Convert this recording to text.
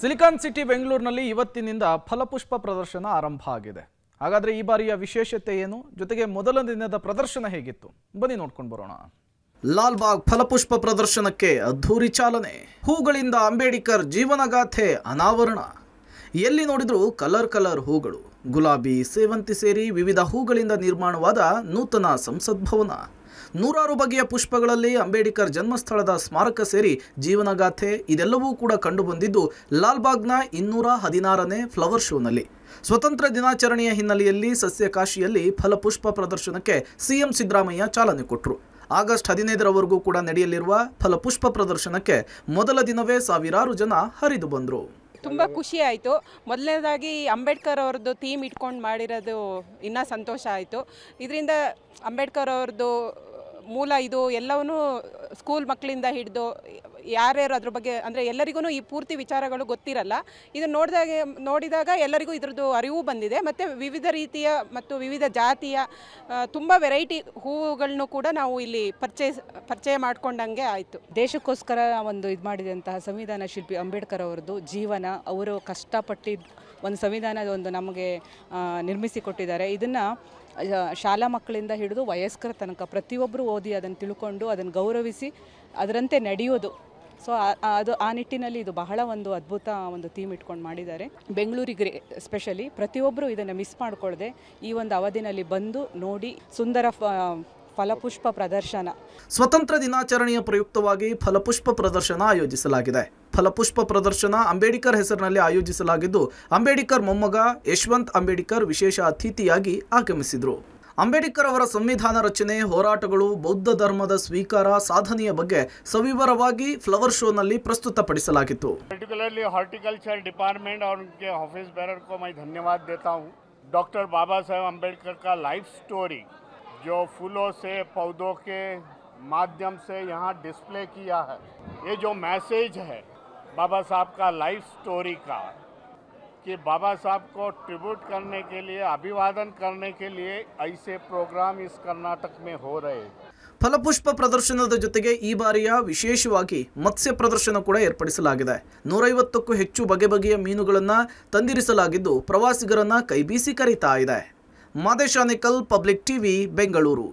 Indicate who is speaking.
Speaker 1: silicon city ಬೆಂಗಳೂರಿನಲ್ಲಿ ಇವತ್ತಿನಿಂದ ಫಲಪುಷ್ಪ ಪ್ರದರ್ಶನ ಆರಂಭ ಆಗಿದೆ ಹಾಗಾದ್ರೆ ಈ ಬಾರಿಯ ವಿಶೇಷತೆ ಏನು ಜೊತೆಗೆ ಮೊದಲ ದಿನದ ಪ್ರದರ್ಶನ ಹೇಗಿತ್ತು ಬನ್ನಿ ನೋಡ್ಕೊಂಡು ಬರೋಣ ಲಾಲ್ಬಾಗ್ ಫಲಪುಷ್ಪ ಪ್ರದರ್ಶನಕ್ಕೆ ಅದ್ಧೂರಿ ಚಾಲನೆ ಹೂಗಳಿಂದ ಅಂಬೇಡ್ಕರ್ ಜೀವನಗಾಥೆ ಅನಾವರಣ ಎಲ್ಲಿ ನೋಡಿದ್ರು ಕಲರ್ ಕಲರ್ ಹೂಗಳು ಗುಲಾಬಿ ಸೇವಂತಿ ಸೇರಿ ವಿವಿಧ ಹೂಗಳಿಂದ ನಿರ್ಮಾಣವಾದ ನೂತನ ಸಂಸತ್ ಭವನ ನೂರಾರು ಬಗೆಯ ಪುಷ್ಪಗಳಲ್ಲಿ ಅಂಬೇಡ್ಕರ್ ಜನ್ಮಸ್ಥಳದ ಸ್ಮಾರಕ ಸೇರಿ ಜೀವನಗಾಥೆ ಇದೆಲ್ಲವೂ ಕೂಡ ಕಂಡುಬಂದಿದ್ದು ಲಾಲ್ಬಾಗ್ನ ಇನ್ನೂರ ಹದಿನಾರನೇ ಫ್ಲವರ್ ಶೋನಲ್ಲಿ ಸ್ವತಂತ್ರ ದಿನಾಚರಣೆಯ ಹಿನ್ನೆಲೆಯಲ್ಲಿ ಸಸ್ಯಕಾಶಿಯಲ್ಲಿ ಫಲಪುಷ್ಪ ಪ್ರದರ್ಶನಕ್ಕೆ ಸಿಎಂ ಸಿದ್ದರಾಮಯ್ಯ ಚಾಲನೆ ಕೊಟ್ಟರು ಆಗಸ್ಟ್ ಹದಿನೈದರವರೆಗೂ ಕೂಡ ನಡೆಯಲಿರುವ ಫಲಪುಷ್ಪ ಪ್ರದರ್ಶನಕ್ಕೆ ಮೊದಲ ದಿನವೇ ಸಾವಿರಾರು ಜನ ಹರಿದು ಬಂದರು
Speaker 2: ತುಂಬ ಖುಷಿ ಆಯಿತು ಮೊದಲನೇದಾಗಿ ಅಂಬೇಡ್ಕರ್ ಅವ್ರದ್ದು ಥೀಮ್ ಇಟ್ಕೊಂಡು ಮಾಡಿರೋದು ಇನ್ನೂ ಸಂತೋಷ ಆಯಿತು ಇದರಿಂದ ಅಂಬೇಡ್ಕರ್ ಅವ್ರದ್ದು ಮೂಲ ಇದು ಎಲ್ಲವೂ ಸ್ಕೂಲ್ ಮಕ್ಕಳಿಂದ ಹಿಡಿದು ಯಾರ್ಯಾರು ಅದ್ರ ಬಗ್ಗೆ ಅಂದರೆ ಎಲ್ಲರಿಗೂ ಈ ಪೂರ್ತಿ ವಿಚಾರಗಳು ಗೊತ್ತಿರಲ್ಲ ಇದನ್ನು ನೋಡಿದಾಗ ನೋಡಿದಾಗ ಎಲ್ಲರಿಗೂ ಇದರದ್ದು ಅರಿವು ಬಂದಿದೆ ಮತ್ತು ವಿವಿಧ ರೀತಿಯ ಮತ್ತು ವಿವಿಧ ಜಾತಿಯ ತುಂಬ ವೆರೈಟಿ ಹೂವುಗಳನ್ನು ಕೂಡ ನಾವು ಇಲ್ಲಿ ಪರ್ಚೇಸ್ ಪರಿಚಯ ಮಾಡಿಕೊಂಡಂಗೆ ಆಯಿತು ದೇಶಕ್ಕೋಸ್ಕರ ಒಂದು ಇದು ಮಾಡಿದಂತಹ ಸಂವಿಧಾನ ಶಿಲ್ಪಿ ಅಂಬೇಡ್ಕರ್ ಅವರದ್ದು
Speaker 3: ಜೀವನ ಅವರು ಕಷ್ಟಪಟ್ಟಿದ್ದು ಒಂದು ಸಂವಿಧಾನದ ಒಂದು ನಮಗೆ ನಿರ್ಮಿಸಿಕೊಟ್ಟಿದ್ದಾರೆ ಇದನ್ನು ಶಾಲಾ ಮಕ್ಕಳಿಂದ ಹಿಡಿದು ವಯಸ್ಕರ ತನಕ ಪ್ರತಿಯೊಬ್ಬರು ಓದಿ ಅದನ್ನು ತಿಳ್ಕೊಂಡು ಅದನ್ನು ಗೌರವಿಸಿ ಅದರಂತೆ ನಡೆಯೋದು ಸೊ ಅದು ಆ ನಿಟ್ಟಿನಲ್ಲಿ ಇದು ಬಹಳ ಒಂದು ಅದ್ಭುತ ಒಂದು ಥೀಮ್ ಇಟ್ಕೊಂಡು ಮಾಡಿದ್ದಾರೆ ಬೆಂಗಳೂರಿಗೆ ಸ್ಪೆಷಲಿ ಪ್ರತಿಯೊಬ್ಬರು ಇದನ್ನು ಮಿಸ್ ಮಾಡಿಕೊಳ್ಳದೆ ಈ ಒಂದು ಅವಧಿನಲ್ಲಿ ಬಂದು ನೋಡಿ ಸುಂದರ ಫಲಪುಷ್ಪ ಪ್ರದರ್ಶನ
Speaker 1: ಸ್ವತಂತ್ರ ದಿನಾಚರಣೆಯ ಪ್ರಯುಕ್ತವಾಗಿ ಫಲಪುಷ್ಪ ಪ್ರದರ್ಶನ ಆಯೋಜಿಸಲಾಗಿದೆ ಫಲಪುಷ್ಪ ಪ್ರದರ್ಶನ ಅಂಬೇಡ್ಕರ್ ಹೆಸರಿನಲ್ಲಿ ಆಯೋಜಿಸಲಾಗಿದ್ದು ಅಂಬೇಡ್ಕರ್ ಮೊಮ್ಮಗ ಯಶವಂತ್ ಅಂಬೇಡ್ಕರ್ ವಿಶೇಷ ಅತಿಥಿಯಾಗಿ ಆಗಮಿಸಿದರು अंबेडकर संविधान रचने होराट बौद्ध धर्म स्वीकार साधन बेहतर सविवर फ्लवर् शो नस्तुत पड़ुर्टिक्युर्ली
Speaker 4: हार्टिकलर डिपार्टमेंट और उनके ऑफिस बैरर को मैं धन्यवाद देता हूँ डॉक्टर बाबा साहेब अम्बेडकर का लाइफ स्टोरी जो फूलों से पौधों के माध्यम से यहाँ डिस्प्ले किया है ये जो मैसेज है बाबा साहब का लाइफ स्टोरी का कि बाबा साहब को ट्रिब्यूट करने के लिए अभिवादन करने के लिए ऐसे प्रोग्राम इस कर्नाटक में हो रहे
Speaker 1: ಫಲಪುಷ್ಪ ಪ್ರದರ್ಶನದ ಜೊತೆಗೆ ಈ ಬಾರಿಯ ವಿಶೇಷವಾಗಿ ಮತ್ಸ್ಯ ಪ್ರದರ್ಶನ ಕೂಡ ಏರ್ಪಡಿಸಲಾಗಿದೆ ನೂರೈವತ್ತಕ್ಕೂ ಹೆಚ್ಚು ಬಗೆ ಬಗೆಯ ಮೀನುಗಳನ್ನು ತಂದಿರಿಸಲಾಗಿದ್ದು ಪ್ರವಾಸಿಗರನ್ನು ಕೈಬೀಸಿ ಕರೀತಾ ಇದೆ ಮಾದೇಶಾನಿಕಲ್ ಪಬ್ಲಿಕ್ ಟಿವಿ ಬೆಂಗಳೂರು